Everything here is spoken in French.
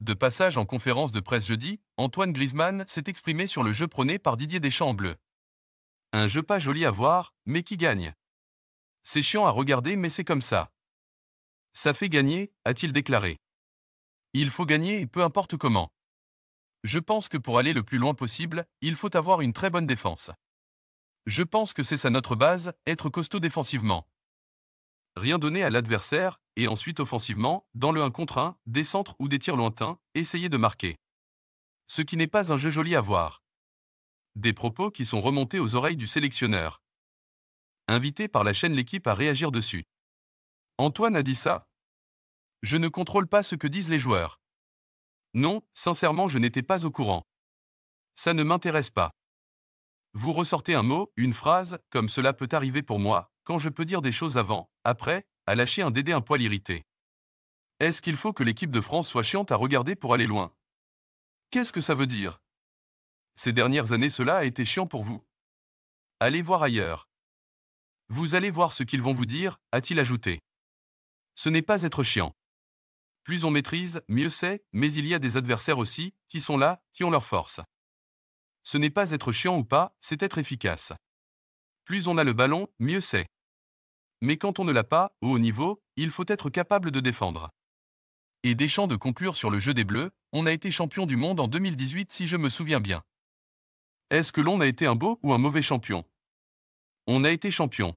De passage en conférence de presse jeudi, Antoine Griezmann s'est exprimé sur le jeu prôné par Didier Deschamps en bleu. Un jeu pas joli à voir, mais qui gagne. C'est chiant à regarder, mais c'est comme ça. Ça fait gagner, a-t-il déclaré. Il faut gagner et peu importe comment. Je pense que pour aller le plus loin possible, il faut avoir une très bonne défense. Je pense que c'est ça notre base, être costaud défensivement. Rien donner à l'adversaire, et ensuite offensivement, dans le 1 contre 1, des centres ou des tirs lointains, essayer de marquer. Ce qui n'est pas un jeu joli à voir. Des propos qui sont remontés aux oreilles du sélectionneur. Invité par la chaîne L'équipe à réagir dessus. Antoine a dit ça. Je ne contrôle pas ce que disent les joueurs. Non, sincèrement, je n'étais pas au courant. Ça ne m'intéresse pas. Vous ressortez un mot, une phrase, comme cela peut arriver pour moi, quand je peux dire des choses avant, après, a lâché un Dédé un poil irrité. Est-ce qu'il faut que l'équipe de France soit chiante à regarder pour aller loin Qu'est-ce que ça veut dire Ces dernières années, cela a été chiant pour vous. Allez voir ailleurs. Vous allez voir ce qu'ils vont vous dire, a-t-il ajouté. Ce n'est pas être chiant. Plus on maîtrise, mieux c'est, mais il y a des adversaires aussi, qui sont là, qui ont leur force. Ce n'est pas être chiant ou pas, c'est être efficace. Plus on a le ballon, mieux c'est mais quand on ne l'a pas, au haut niveau, il faut être capable de défendre. Et déchant de conclure sur le jeu des Bleus, on a été champion du monde en 2018 si je me souviens bien. Est-ce que l'on a été un beau ou un mauvais champion On a été champion.